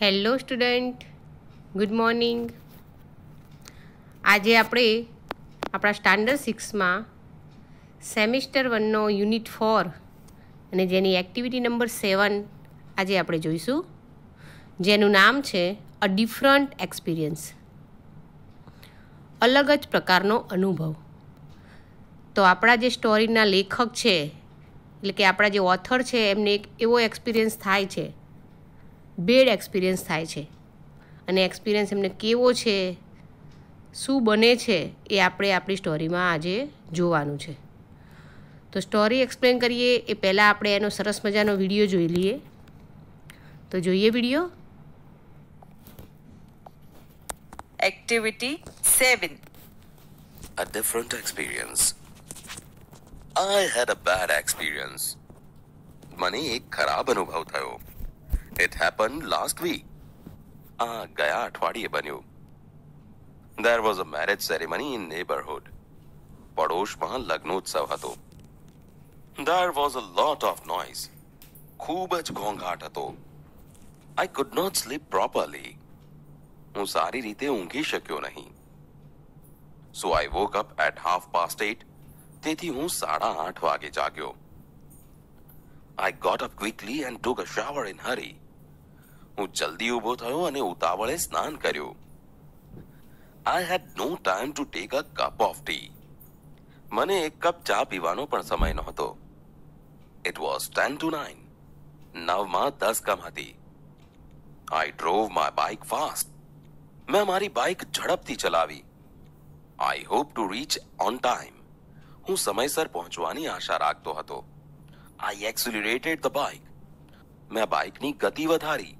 Hello student good morning આજે આપણે આપણા સ્ટાન્ડર્ડ સિક્સમાં સેમિસ્ટર વનનો યુનિટ ફોર અને જેની એક્ટિવિટી નંબર સેવન આજે આપણે જોઈશું જેનું નામ છે અ ડિફરન્ટ એક્સપિરિયન્સ અલગ જ પ્રકારનો અનુભવ તો આપણા જે સ્ટોરીના લેખક છે એટલે કે આપણા જે ઓથર છે એમને એક એવો એક્સપિરિયન્સ થાય છે બેડ એક્સપિરિયન્સ થાય છે અને એક્સપિરિયન્સ એમને કેવો છે શું બને છે એ આપણે આપણી સ્ટોરીમાં આજે જોવાનું છે તો સ્ટોરી એક્સપ્લેન કરીએ એ પહેલાં આપણે એનો સરસ મજાનો વિડીયો જોઈ લઈએ તો જોઈએ video activity 7 A different experience. I had a bad experience. મને એક ખરાબ અનુભવ થયો It happened last week. આ ગયા અઠવાડિયે બન્યું There was a marriage ceremony in neighborhood. પડોશમાં લગ્નોત્સવ હતો There was a lot of noise. ખૂબ જ ઘોંઘાટ હતો I could not sleep properly. હું સારી રીતે ઊંઘી શક્યો નહીં So I woke up at half past 8. તેથી હું સાડા આઠ વાગે જાગ્યો I got up quickly and took a shower in hurry. હું જલ્દી ઊભો થયો અને ઉતાવળે સ્નાન કર્યું I had no time to take a cup of tea મને એક કપ ચા પીવાનો પણ સમય નહોતો it was ten to nine નવમાં દસ કમ હતી I drove my bike fast મેં મારી બાઇક ઝડપથી ચલાવી I hope to reach on time હું સમયસર પહોંચવાની આશા રાખતો હતો આઈ એક્સિલરેટેડ ધ બાઇક મેં બાઇકની ગતિ વધારી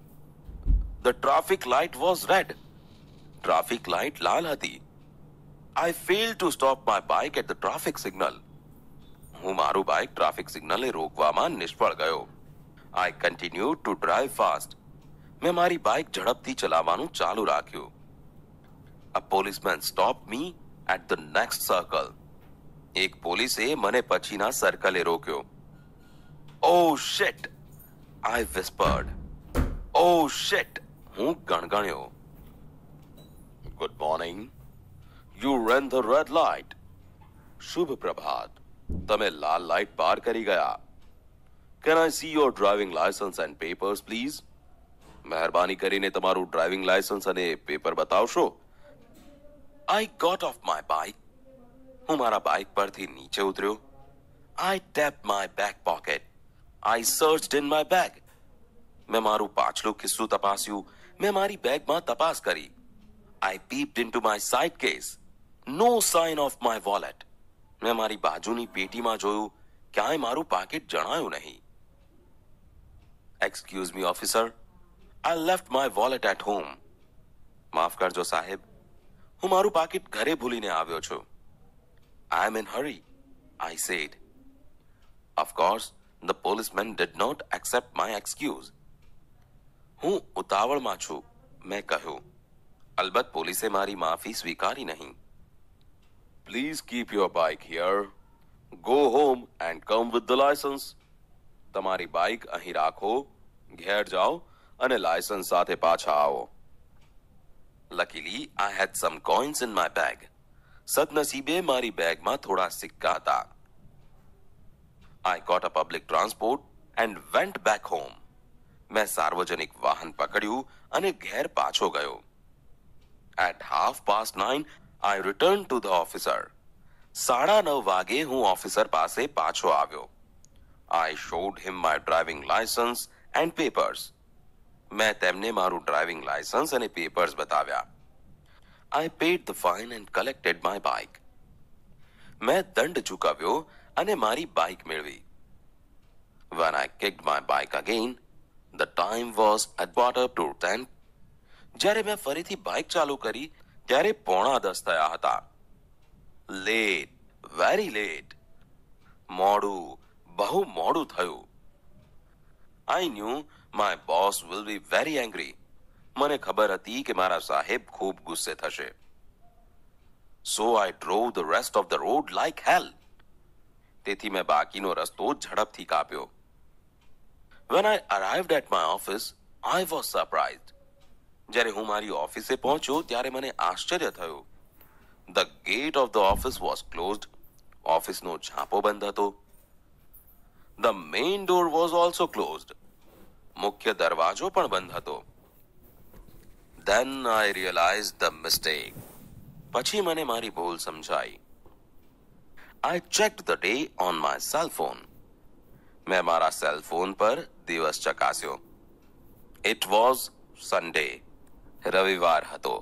The traffic light was red. Traffic light lal હતી. I failed to stop my bike at the traffic signal. હું મારું બાઇક ટ્રાફિક સિગ્નલે રોકવામાં નિષ્ફળ ગયો I continue to drive fast મેં મારી બાઇક ઝડપથી ચલાવવાનું ચાલુ રાખ્યું a policeman stop me at the next circle એક પોલીસે મને પછીના સર્કલે રોક્યો ઓ શેટ આઈ વિસ્પર્ડ ઓ શેટ હું ગણગણ્યો good morning you run the red light શુભ પ્રભાત તમે લાલ લાઇટ પાર કરી ગયા can I see your driving licence and papers please મહેરબાની કરીને તમારું ડ્રાઇવિંગ લાયસન્સ અને પેપર બતાવશો I got of my bike હું મારા બાઇક પરથી નીચે ઉતર્યો I tap my back pocket I search in my bag મેં મારું પાછલું ખિસ્સું તપાસ્યું મેં મારી બેગમાં તપાસ કરી I peeped into my side case no sign of my wallet મેં મારી બાજુની પેટીમાં જોયું ક્યાંય મારું પાકીટ જણાયું નહીં excuse me officer I left my wallet at home માફ કરજો સાહેબ હું મારું પાકીટ ઘરે ભૂલીને આવ્યો છું I am in hurry I said of course the policeman did not accept my excuse હું ઉતાવળમાં છું મેં કહ્યું અલબત્ત પોલીસે મારી માફી સ્વીકારી નહીં please keep your bike here go home and come with the licence તમારી બાઇક અહીં રાખો ઘેર જાઓ અને લાયસન્સ સાથે પાછા આવો luckily I had some coins in my bag સદનસીબે મારી બેગમાં થોડા સિક્કા હતા I got a public transport and went back home મેં સાર્વજનિક વાહન પકડ્યું અને ઘેર પાછો ગયો at half past nine I return to the officer સાડા નવ વાગે હું ઓફિસર પાસે પાછો આવ્યો I showed him my driving licence and papers મેં તેમને મારું ડ્રાઇવિંગ લાયસન્સ અને પેપર્સ બતાવ્યા I paid the fine and collected my bike મેં દંડ ચૂકવ્યો અને મારી બાઇક મેળવી one I kick my bike again the time was at quarter to ten જ્યારે મેં ફરીથી બાઇક ચાલુ કરી ત્યારે પોણા દસ થયા હતા લેટ વેરી લેટ મોડું બહુ મોડું થયું I knew my boss will be very angry મને ખબર હતી કે મારા સાહેબ ખૂબ ગુસ્સે થશે so I drove the rest of the road like hell તેથી મેં બાકીનો રસ્તો ઝડપથી કાપ્યો When I arrived at my office, I was surprised. જ્યારે હું મારી ઓફિસે પહોંચ્યો ત્યારે મને આશ્ચર્ય થયું the gate of the office was closed ઓફિસનો છાપો બંધ હતો the main door was also closed મુખ્ય દરવાજો પણ બંધ હતો then I realize the mistake પછી મને મારી ભૂલ સમજાઈ I check the day on my cell phone મેં મારા સેલ ફોન પર દિવસ ચકાસ્યો ઇટ વોઝ સન્ડે રવિવાર હતો